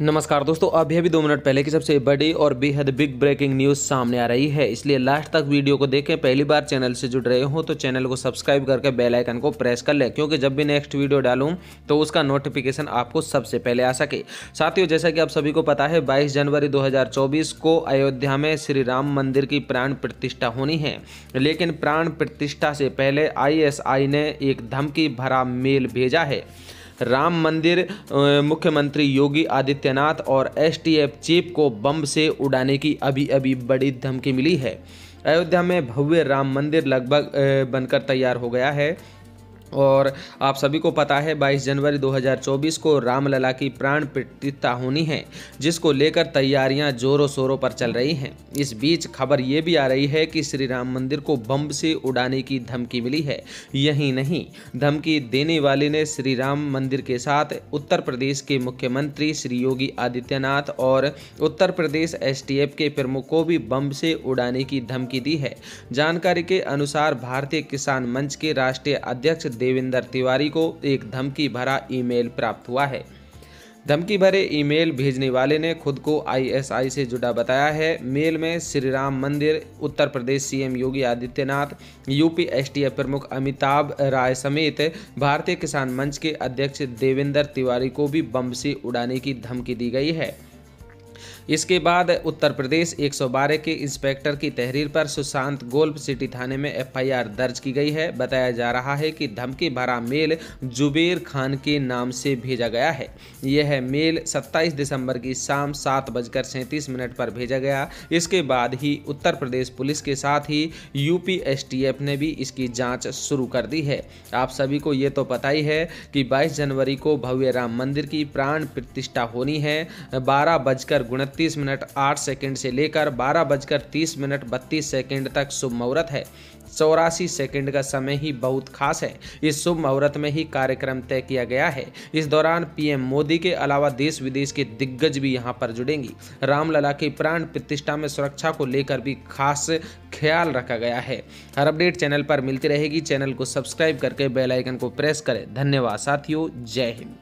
नमस्कार दोस्तों अभी अभी दो मिनट पहले की सबसे बड़ी और बेहद बिग ब्रेकिंग न्यूज़ सामने आ रही है इसलिए लास्ट तक वीडियो को देखें पहली बार चैनल से जुड़ रहे हो तो चैनल को सब्सक्राइब करके बेल आइकन को प्रेस कर लें क्योंकि जब भी नेक्स्ट वीडियो डालूं तो उसका नोटिफिकेशन आपको सबसे पहले आ सके साथियों जैसा कि आप सभी को पता है बाईस जनवरी दो को अयोध्या में श्री राम मंदिर की प्राण प्रतिष्ठा होनी है लेकिन प्राण प्रतिष्ठा से पहले आई ने एक धमकी भरा मेल भेजा है राम मंदिर मुख्यमंत्री योगी आदित्यनाथ और एसटीएफ चीफ को बम से उड़ाने की अभी अभी बड़ी धमकी मिली है अयोध्या में भव्य राम मंदिर लगभग बनकर तैयार हो गया है और आप सभी को पता है 22 जनवरी 2024 को रामलला की प्राण प्रतिष्ठा होनी है जिसको लेकर तैयारियां जोरों शोरों पर चल रही हैं इस बीच खबर ये भी आ रही है कि श्री राम मंदिर को बम से उड़ाने की धमकी मिली है यही नहीं धमकी देने वाले ने श्री राम मंदिर के साथ उत्तर प्रदेश के मुख्यमंत्री श्री योगी आदित्यनाथ और उत्तर प्रदेश एस के प्रमुख को भी बम से उड़ाने की धमकी दी है जानकारी के अनुसार भारतीय किसान मंच के राष्ट्रीय अध्यक्ष देवेंद्र तिवारी को एक धमकी भरा ईमेल प्राप्त हुआ है धमकी भरे ईमेल भेजने वाले ने खुद को आईएसआई से जुड़ा बताया है मेल में Shri Ram Mandir Uttar Pradesh CM Yogi Adityanath UP S प्रमुख अमिताभ राय समेत भारतीय किसान मंच के अध्यक्ष देवेंद्र तिवारी को भी बम से उड़ाने की धमकी दी गई है इसके बाद उत्तर प्रदेश 112 के इंस्पेक्टर की तहरीर पर सुशांत गोल्फ सिटी थाने में एफआईआर दर्ज की गई है बताया जा रहा है कि धमकी भरा मेल जुबेर खान के नाम से भेजा गया है यह मेल 27 दिसंबर की शाम सात बजकर सैंतीस मिनट पर भेजा गया इसके बाद ही उत्तर प्रदेश पुलिस के साथ ही यूपी ने भी इसकी जाँच शुरू कर दी है आप सभी को ये तो पता ही है कि बाईस जनवरी को भव्य राम मंदिर की प्राण प्रतिष्ठा होनी है बारह बजकर उनतीस बत्तीस मिनट आठ सेकेंड से लेकर बारह बजकर तीस मिनट बत्तीस सेकेंड तक शुभ मुहूर्त है चौरासी सेकेंड का समय ही बहुत खास है इस शुभ मुहूर्त में ही कार्यक्रम तय किया गया है इस दौरान पीएम मोदी के अलावा देश विदेश के दिग्गज भी यहां पर जुड़ेंगी रामलला की प्राण प्रतिष्ठा में सुरक्षा को लेकर भी खास ख्याल रखा गया है हर अपडेट चैनल पर मिलती रहेगी चैनल को सब्सक्राइब करके बेलाइकन को प्रेस करें धन्यवाद साथियों जय हिंद